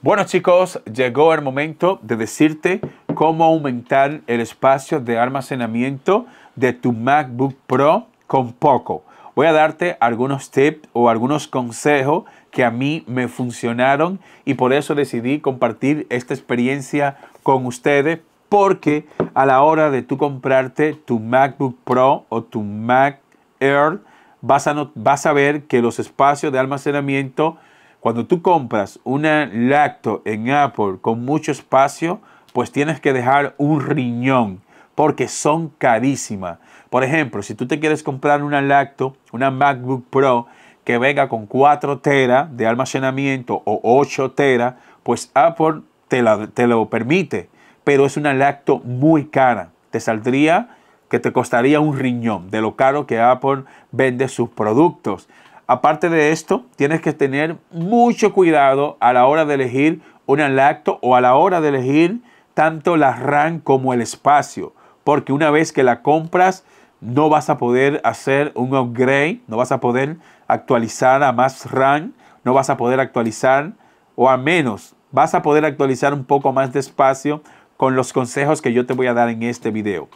Bueno chicos, llegó el momento de decirte cómo aumentar el espacio de almacenamiento de tu MacBook Pro con poco. Voy a darte algunos tips o algunos consejos que a mí me funcionaron y por eso decidí compartir esta experiencia con ustedes porque a la hora de tú comprarte tu MacBook Pro o tu Mac Air vas a, vas a ver que los espacios de almacenamiento cuando tú compras una lacto en Apple con mucho espacio, pues tienes que dejar un riñón porque son carísimas. Por ejemplo, si tú te quieres comprar una lacto, una MacBook Pro que venga con 4 tera de almacenamiento o 8 tera, pues Apple te, la, te lo permite, pero es una lacto muy cara. Te saldría que te costaría un riñón de lo caro que Apple vende sus productos. Aparte de esto, tienes que tener mucho cuidado a la hora de elegir una lacto o a la hora de elegir tanto la RAM como el espacio, porque una vez que la compras no vas a poder hacer un upgrade, no vas a poder actualizar a más RAM, no vas a poder actualizar o a menos, vas a poder actualizar un poco más de espacio con los consejos que yo te voy a dar en este video.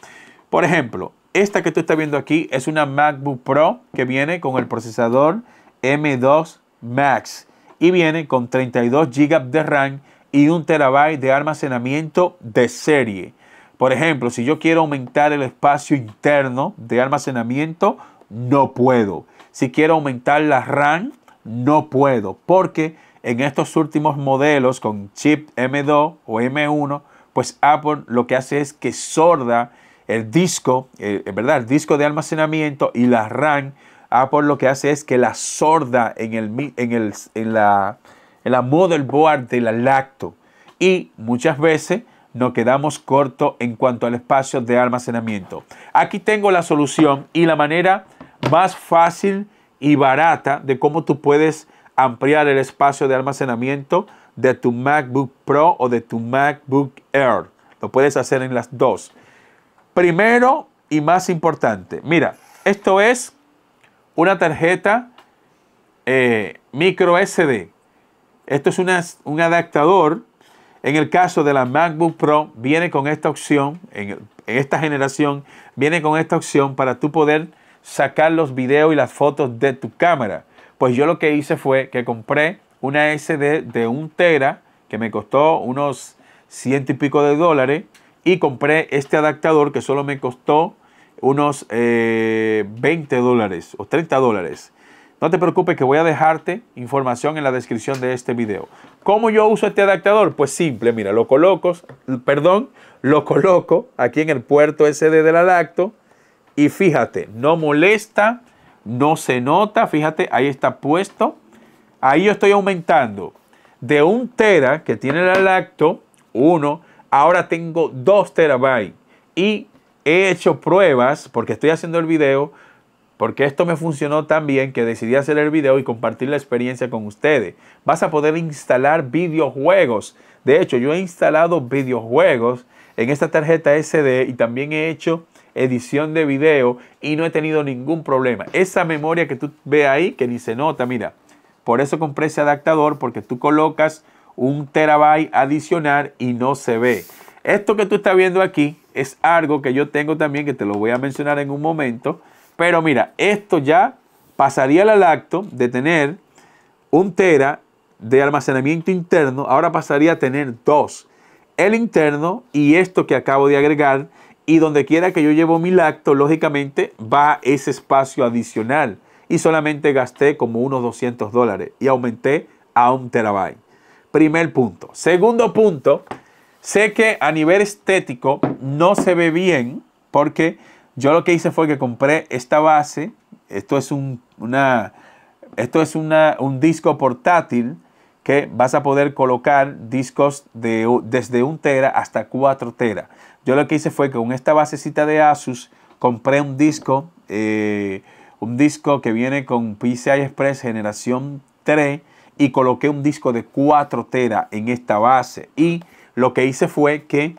Por ejemplo, esta que tú estás viendo aquí es una MacBook Pro que viene con el procesador M2 Max y viene con 32 GB de RAM y un terabyte de almacenamiento de serie. Por ejemplo, si yo quiero aumentar el espacio interno de almacenamiento, no puedo. Si quiero aumentar la RAM, no puedo, porque en estos últimos modelos con chip M2 o M1, pues Apple lo que hace es que sorda el disco, en eh, eh, ¿verdad? El disco de almacenamiento y la RAM. por lo que hace es que la sorda en, el, en, el, en, la, en la motherboard de la lacto. Y muchas veces nos quedamos cortos en cuanto al espacio de almacenamiento. Aquí tengo la solución y la manera más fácil y barata de cómo tú puedes ampliar el espacio de almacenamiento de tu MacBook Pro o de tu MacBook Air. Lo puedes hacer en las dos. Primero y más importante, mira, esto es una tarjeta eh, micro SD. Esto es un adaptador. En el caso de la MacBook Pro, viene con esta opción, en, en, esta generación, viene con esta opción para tú poder sacar los videos y las fotos de tu cámara. Pues yo lo que hice fue que compré una SD de un Tera que me costó unos ciento y pico de dólares y compré este adaptador que solo me costó unos 20 eh, dólares o 30 dólares. No te preocupes que voy a dejarte información en la descripción de este video. ¿Cómo yo uso este adaptador? Pues simple, mira, lo coloco, perdón, lo coloco aquí en el puerto SD del Lacto. y fíjate, no molesta, no se nota, fíjate, ahí está puesto. Ahí yo estoy aumentando de un tera que tiene el Lacto 1 ahora tengo 2 terabytes y he hecho pruebas porque estoy haciendo el video, porque esto me funcionó tan bien que decidí hacer el video y compartir la experiencia con ustedes. Vas a poder instalar videojuegos. De hecho, yo he instalado videojuegos en esta tarjeta SD y también he hecho edición de video y no he tenido ningún problema. Esa memoria que tú ves ahí, que ni se nota, mira, por eso compré ese adaptador, porque tú colocas un terabyte adicional y no se ve. Esto que tú estás viendo aquí es algo que yo tengo también, que te lo voy a mencionar en un momento. Pero mira, esto ya pasaría al lacto de tener un tera de almacenamiento interno, ahora pasaría a tener dos. El interno y esto que acabo de agregar. Y donde quiera que yo llevo mi lacto, lógicamente va ese espacio adicional. Y solamente gasté como unos 200 dólares y aumenté a un terabyte. Primer punto. Segundo punto, sé que a nivel estético no se ve bien porque yo lo que hice fue que compré esta base. Esto es un, una, esto es un disco portátil que vas a poder colocar discos de, desde 1 tera hasta 4 tera. Yo lo que hice fue que con esta basecita de Asus compré un disco, eh, un disco que viene con PCI Express generación 3 y coloqué un disco de 4 tera en esta base. Y lo que hice fue que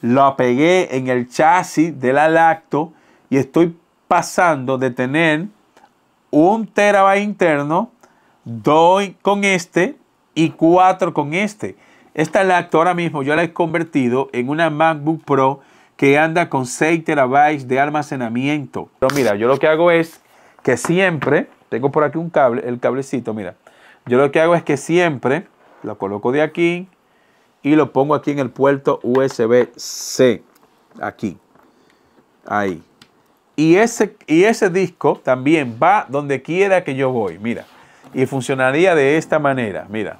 lo pegué en el chasis de la Lacto y estoy pasando de tener un terabyte interno, Doy con este y 4 con este. Esta Lacto ahora mismo yo la he convertido en una MacBook Pro que anda con 6 terabytes de almacenamiento. Pero mira, yo lo que hago es que siempre, tengo por aquí un cable, el cablecito, mira, yo lo que hago es que siempre lo coloco de aquí y lo pongo aquí en el puerto USB-C. Aquí. Ahí. Y ese, y ese disco también va donde quiera que yo voy. Mira. Y funcionaría de esta manera. Mira.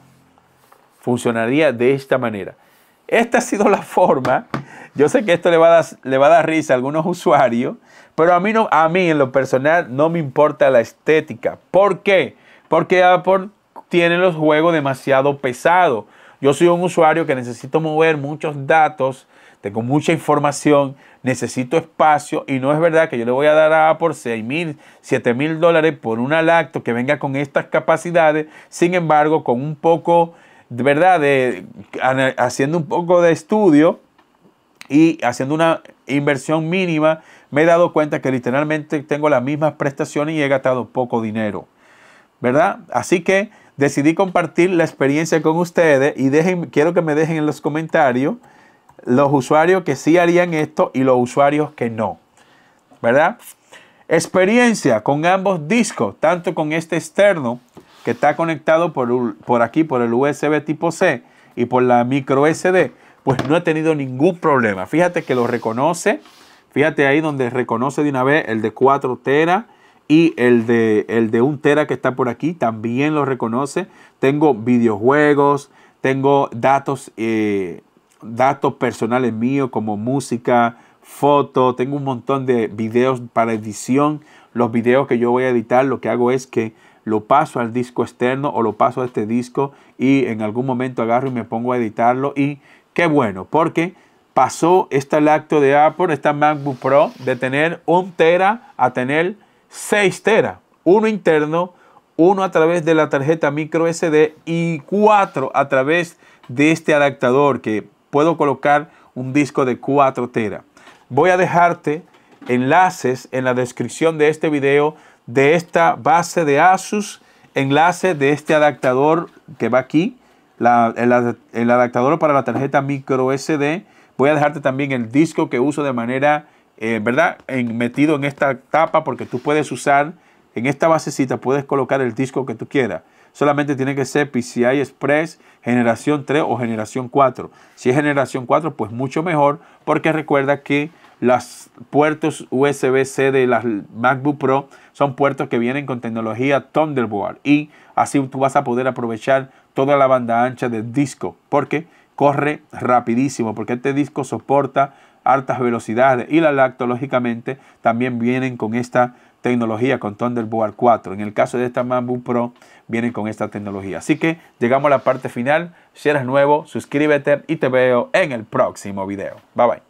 Funcionaría de esta manera. Esta ha sido la forma. Yo sé que esto le va a dar, le va a dar risa a algunos usuarios, pero a mí, no, a mí en lo personal no me importa la estética. ¿Por qué? Porque Apple ah, tiene los juegos demasiado pesados. Yo soy un usuario que necesito mover muchos datos, tengo mucha información, necesito espacio y no es verdad que yo le voy a dar a por 6 mil, 7 mil dólares por una lacto que venga con estas capacidades. Sin embargo, con un poco, de verdad, haciendo un poco de estudio y haciendo una inversión mínima, me he dado cuenta que literalmente tengo las mismas prestaciones y he gastado poco dinero. ¿Verdad? Así que decidí compartir la experiencia con ustedes y quiero que me dejen en los comentarios los usuarios que sí harían esto y los usuarios que no. ¿Verdad? Experiencia con ambos discos, tanto con este externo que está conectado por, por aquí, por el USB tipo C y por la micro SD, pues no he tenido ningún problema. Fíjate que lo reconoce. Fíjate ahí donde reconoce de una vez el de 4 tera y el de, el de un tera que está por aquí también lo reconoce. Tengo videojuegos, tengo datos, eh, datos personales míos como música, fotos, tengo un montón de videos para edición. Los videos que yo voy a editar, lo que hago es que lo paso al disco externo o lo paso a este disco y en algún momento agarro y me pongo a editarlo y qué bueno, porque pasó este acto de Apple, esta MacBook Pro, de tener un tera a tener 6 tera, uno interno, uno a través de la tarjeta micro SD y cuatro a través de este adaptador que puedo colocar un disco de 4 tera. Voy a dejarte enlaces en la descripción de este video de esta base de Asus, enlace de este adaptador que va aquí, el adaptador para la tarjeta micro SD. Voy a dejarte también el disco que uso de manera eh, ¿verdad? En, metido en esta tapa porque tú puedes usar, en esta basecita puedes colocar el disco que tú quieras. Solamente tiene que ser PCI Express generación 3 o generación 4. Si es generación 4, pues mucho mejor porque recuerda que los puertos USB-C de las MacBook Pro son puertos que vienen con tecnología Thunderbolt y así tú vas a poder aprovechar toda la banda ancha del disco porque corre rapidísimo, porque este disco soporta altas velocidades y la Lacto, lógicamente, también vienen con esta tecnología, con Thunderbolt 4. En el caso de esta Mambo Pro, vienen con esta tecnología. Así que llegamos a la parte final. Si eres nuevo, suscríbete y te veo en el próximo video. Bye bye.